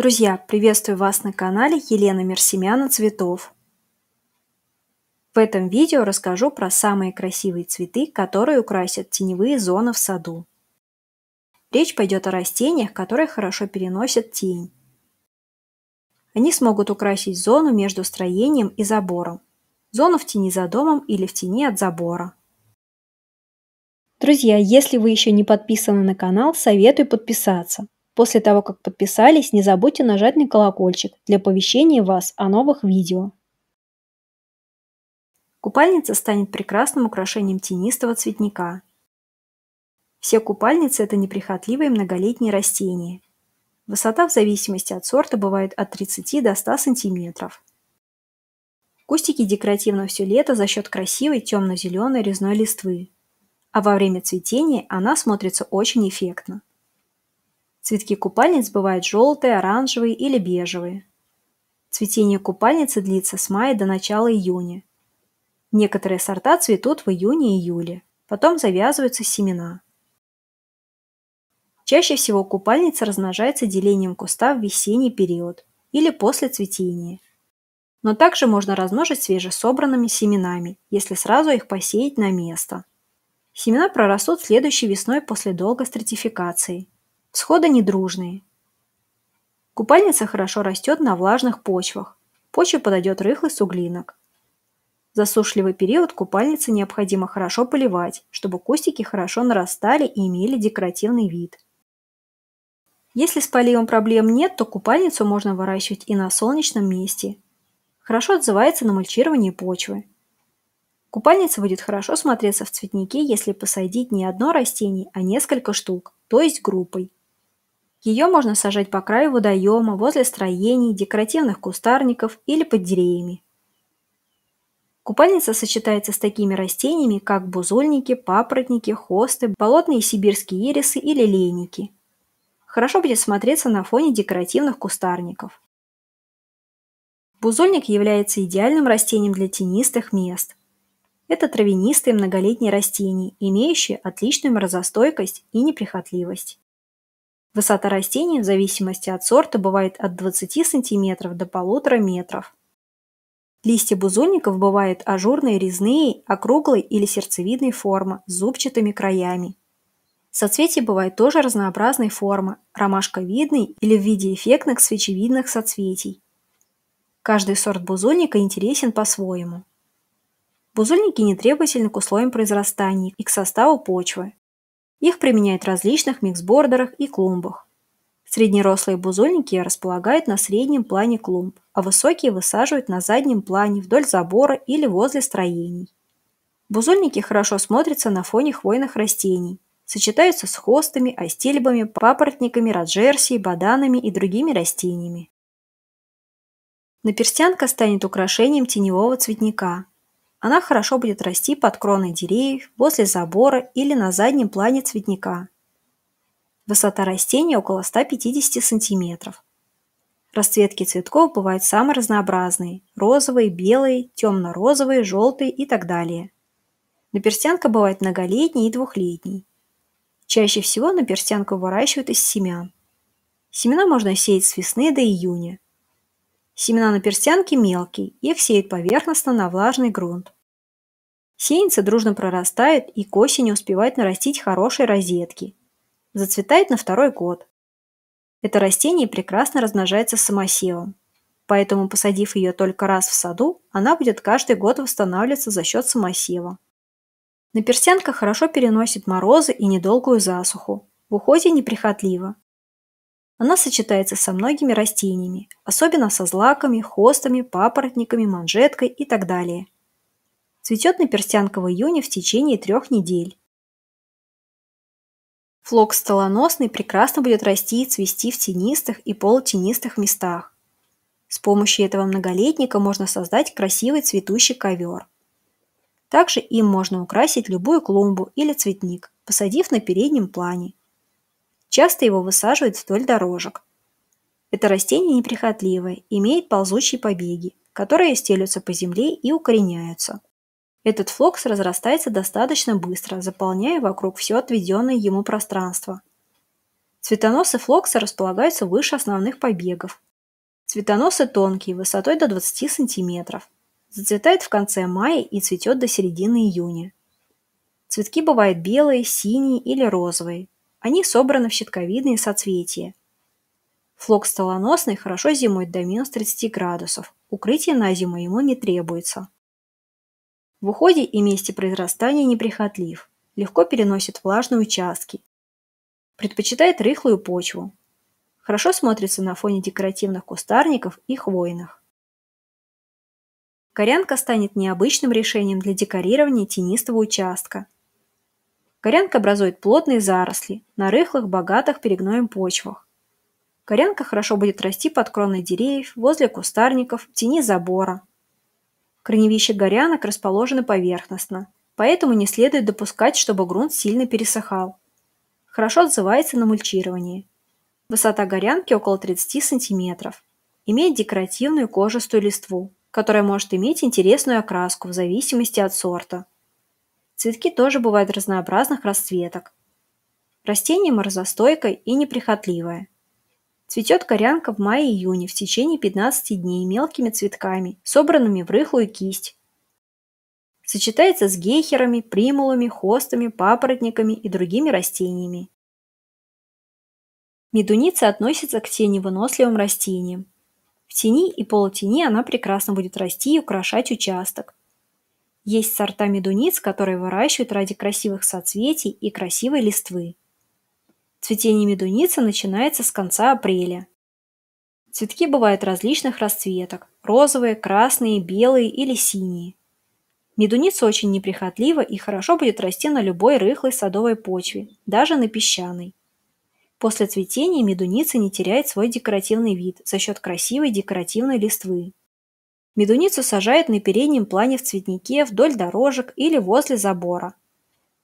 Друзья, приветствую вас на канале Елена Мерсемяна Цветов. В этом видео расскажу про самые красивые цветы, которые украсят теневые зоны в саду. Речь пойдет о растениях, которые хорошо переносят тень. Они смогут украсить зону между строением и забором, зону в тени за домом или в тени от забора. Друзья, если вы еще не подписаны на канал, советую подписаться. После того, как подписались, не забудьте нажать на колокольчик для оповещения вас о новых видео. Купальница станет прекрасным украшением тенистого цветника. Все купальницы – это неприхотливые многолетние растения. Высота в зависимости от сорта бывает от 30 до 100 сантиметров. Кустики декоративно все лето за счет красивой темно-зеленой резной листвы, а во время цветения она смотрится очень эффектно. Цветки купальниц бывают желтые, оранжевые или бежевые. Цветение купальницы длится с мая до начала июня. Некоторые сорта цветут в июне-июле, потом завязываются семена. Чаще всего купальница размножается делением куста в весенний период или после цветения. Но также можно размножить свежесобранными семенами, если сразу их посеять на место. Семена прорастут следующей весной после долгой стратификации – Всходы недружные. Купальница хорошо растет на влажных почвах. Почве подойдет рыхлый суглинок. В засушливый период купальницы необходимо хорошо поливать, чтобы кустики хорошо нарастали и имели декоративный вид. Если с поливом проблем нет, то купальницу можно выращивать и на солнечном месте. Хорошо отзывается на мульчирование почвы. Купальница будет хорошо смотреться в цветнике, если посадить не одно растение, а несколько штук, то есть группой. Ее можно сажать по краю водоема, возле строений, декоративных кустарников или под деревьями. Купальница сочетается с такими растениями, как бузольники, папоротники, хосты, болотные сибирские ирисы и лилейники. Хорошо будет смотреться на фоне декоративных кустарников. Бузольник является идеальным растением для тенистых мест. Это травянистые многолетние растения, имеющие отличную морозостойкость и неприхотливость. Высота растений в зависимости от сорта бывает от 20 см до 1,5 метров. Листья бузонников бывают ажурные, резные, округлой или сердцевидной формы с зубчатыми краями. Соцветия бывают тоже разнообразной формы – ромашковидной или в виде эффектных свечевидных соцветий. Каждый сорт бузонника интересен по-своему. Бузонники не требовательны к условиям произрастания и к составу почвы, их применяют в различных миксбордерах и клумбах. Среднерослые бузольники располагают на среднем плане клумб, а высокие высаживают на заднем плане вдоль забора или возле строений. Бузольники хорошо смотрятся на фоне хвойных растений, сочетаются с хостами, остильбами, папоротниками, раджерсией, баданами и другими растениями. Наперстянка станет украшением теневого цветника, она хорошо будет расти под кроной деревьев, возле забора или на заднем плане цветника. Высота растения около 150 сантиметров. Расцветки цветков бывают самые разнообразные – розовые, белые, темно-розовые, желтые и так далее. Наперстянка бывает многолетней и двухлетней. Чаще всего наперстянку выращивают из семян. Семена можно сеять с весны до июня. Семена на перстянке мелкие, их сеют поверхностно на влажный грунт. Сеянцы дружно прорастают, и к осени успевают нарастить хорошие розетки. Зацветает на второй год. Это растение прекрасно размножается самосевом. Поэтому, посадив ее только раз в саду, она будет каждый год восстанавливаться за счет самосева. На перстянках хорошо переносит морозы и недолгую засуху. В уходе неприхотлива, она сочетается со многими растениями, особенно со злаками, хостами, папоротниками, манжеткой и так далее. Цветет на перстянковой июне в течение трех недель. Флок столоносный прекрасно будет расти и цвести в тенистых и полутенистых местах. С помощью этого многолетника можно создать красивый цветущий ковер. Также им можно украсить любую клумбу или цветник, посадив на переднем плане – Часто его высаживают вдоль дорожек. Это растение неприхотливое, имеет ползучие побеги, которые стелются по земле и укореняются. Этот флокс разрастается достаточно быстро, заполняя вокруг все отведенное ему пространство. Цветоносы флокса располагаются выше основных побегов. Цветоносы тонкие, высотой до 20 см. Зацветает в конце мая и цветет до середины июня. Цветки бывают белые, синие или розовые. Они собраны в щитковидные соцветия. Флок столоносный хорошо зимует до минус 30 градусов. Укрытие на зиму ему не требуется. В уходе и месте произрастания неприхотлив. Легко переносит влажные участки. Предпочитает рыхлую почву. Хорошо смотрится на фоне декоративных кустарников и хвойных. Корянка станет необычным решением для декорирования тенистого участка – Корянка образует плотные заросли на рыхлых, богатых перегноем почвах. Корянка хорошо будет расти под кроной деревьев, возле кустарников, в тени забора. Корневища горянок расположены поверхностно, поэтому не следует допускать, чтобы грунт сильно пересыхал. Хорошо отзывается на мульчирование. Высота горянки около 30 см. Имеет декоративную кожистую листву, которая может иметь интересную окраску в зависимости от сорта. Цветки тоже бывают разнообразных расцветок. Растение морозостойкое и неприхотливое. Цветет корянка в мае-июне в течение 15 дней мелкими цветками, собранными в рыхлую кисть. Сочетается с гейхерами, примулами, хостами, папоротниками и другими растениями. Медуница относится к теневыносливым растениям. В тени и полутени она прекрасно будет расти и украшать участок. Есть сорта медуниц, которые выращивают ради красивых соцветий и красивой листвы. Цветение медуницы начинается с конца апреля. Цветки бывают различных расцветок – розовые, красные, белые или синие. Медуница очень неприхотлива и хорошо будет расти на любой рыхлой садовой почве, даже на песчаной. После цветения медуница не теряет свой декоративный вид за счет красивой декоративной листвы. Медуницу сажают на переднем плане в цветнике, вдоль дорожек или возле забора.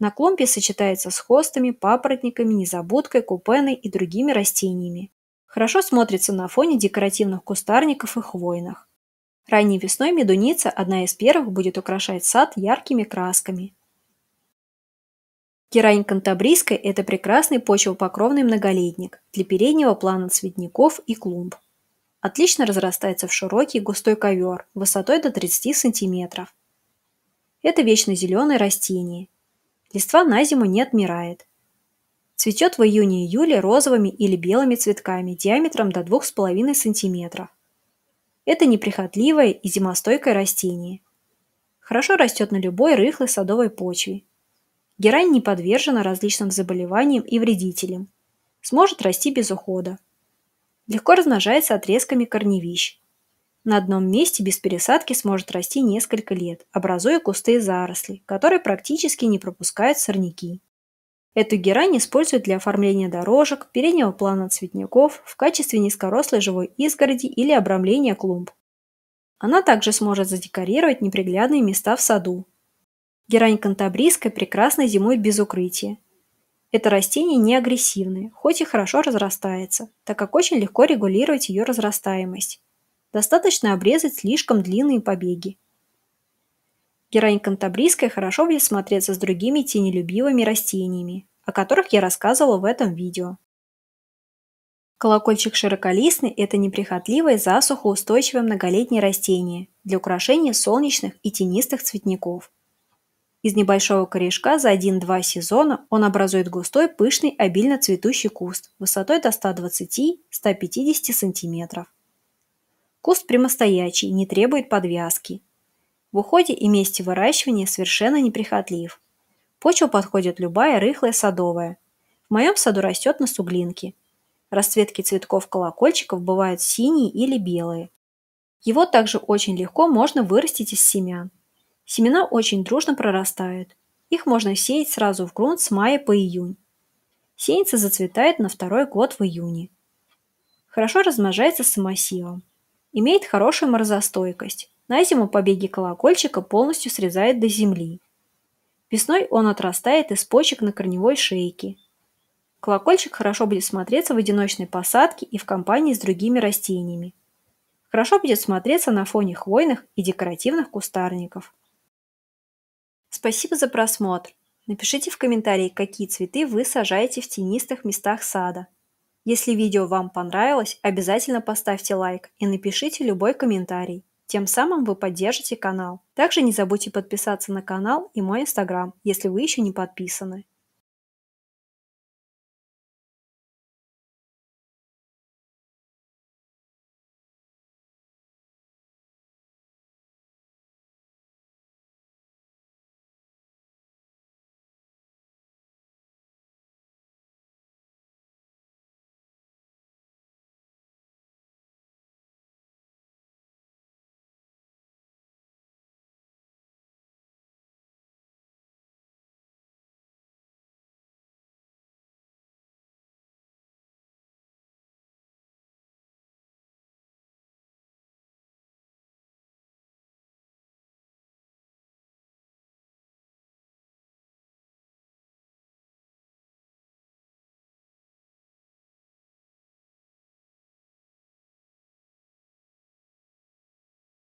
На клумбе сочетается с хостами, папоротниками, незабудкой, купеной и другими растениями. Хорошо смотрится на фоне декоративных кустарников и хвойных. Ранней весной медуница одна из первых будет украшать сад яркими красками. Герань кантабрийская – это прекрасный почвопокровный многолетник для переднего плана цветников и клумб отлично разрастается в широкий густой ковер высотой до 30 сантиметров. Это вечно зеленое растение. Листва на зиму не отмирает. Цветет в июне-июле розовыми или белыми цветками диаметром до 2,5 см. Это неприхотливое и зимостойкое растение. Хорошо растет на любой рыхлой садовой почве. Герань не подвержена различным заболеваниям и вредителям. Сможет расти без ухода. Легко размножается отрезками корневищ. На одном месте без пересадки сможет расти несколько лет, образуя кусты и заросли, которые практически не пропускают сорняки. Эту герань используют для оформления дорожек, переднего плана цветников, в качестве низкорослой живой изгороди или обрамления клумб. Она также сможет задекорировать неприглядные места в саду. Герань кантабрийская прекрасна зимой без укрытия. Это растение не агрессивное, хоть и хорошо разрастается, так как очень легко регулировать ее разрастаемость. Достаточно обрезать слишком длинные побеги. Герань кантабрийская хорошо будет смотреться с другими тенелюбивыми растениями, о которых я рассказывала в этом видео. Колокольчик широколистный – это неприхотливое засухоустойчивое многолетнее растение для украшения солнечных и тенистых цветников – из небольшого корешка за 1-2 сезона он образует густой, пышный, обильно цветущий куст высотой до 120-150 см. Куст прямостоячий, не требует подвязки. В уходе и месте выращивания совершенно неприхотлив. Почва подходит любая, рыхлая, садовая. В моем саду растет на суглинке. Расцветки цветков колокольчиков бывают синие или белые. Его также очень легко можно вырастить из семян. Семена очень дружно прорастают. Их можно сеять сразу в грунт с мая по июнь. Сеянца зацветает на второй год в июне. Хорошо размножается самосилом. Имеет хорошую морозостойкость. На зиму побеги колокольчика полностью срезает до земли. Весной он отрастает из почек на корневой шейке. Колокольчик хорошо будет смотреться в одиночной посадке и в компании с другими растениями. Хорошо будет смотреться на фоне хвойных и декоративных кустарников. Спасибо за просмотр. Напишите в комментарии, какие цветы вы сажаете в тенистых местах сада. Если видео вам понравилось, обязательно поставьте лайк и напишите любой комментарий. Тем самым вы поддержите канал. Также не забудьте подписаться на канал и мой инстаграм, если вы еще не подписаны.